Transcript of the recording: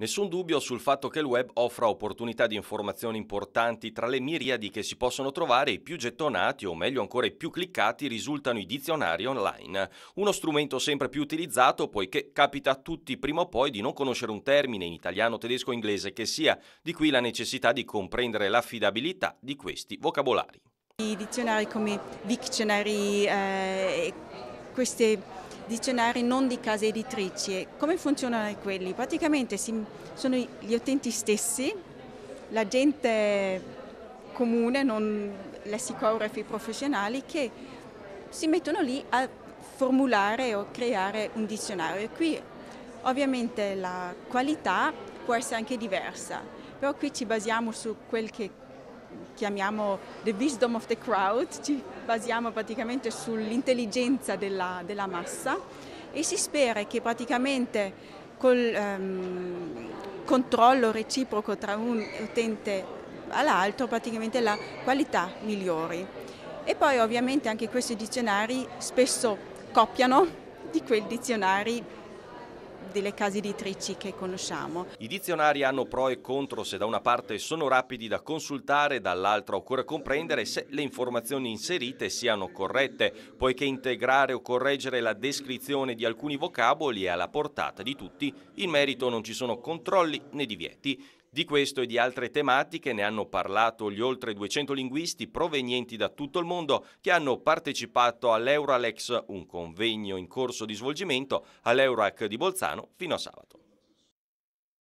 Nessun dubbio sul fatto che il web offra opportunità di informazioni importanti tra le miriadi che si possono trovare i più gettonati o meglio ancora i più cliccati risultano i dizionari online, uno strumento sempre più utilizzato poiché capita a tutti prima o poi di non conoscere un termine in italiano, tedesco o inglese che sia, di qui la necessità di comprendere l'affidabilità di questi vocabolari. I dizionari come Dictionary eh, questi dizionari non di case editrici. Come funzionano quelli? Praticamente sono gli utenti stessi, la gente comune, non lessicografi professionali, che si mettono lì a formulare o creare un dizionario. Qui ovviamente la qualità può essere anche diversa, però qui ci basiamo su quel che chiamiamo the wisdom of the crowd, ci basiamo praticamente sull'intelligenza della, della massa e si spera che praticamente col um, controllo reciproco tra un utente all'altro praticamente la qualità migliori. E poi ovviamente anche questi dizionari spesso copiano di quei dizionari delle case editrici che conosciamo. I dizionari hanno pro e contro se da una parte sono rapidi da consultare, dall'altra occorre comprendere se le informazioni inserite siano corrette, poiché integrare o correggere la descrizione di alcuni vocaboli è alla portata di tutti, in merito non ci sono controlli né divieti. Di questo e di altre tematiche ne hanno parlato gli oltre 200 linguisti provenienti da tutto il mondo che hanno partecipato all'Euralex, un convegno in corso di svolgimento all'Eurac di Bolzano fino a sabato.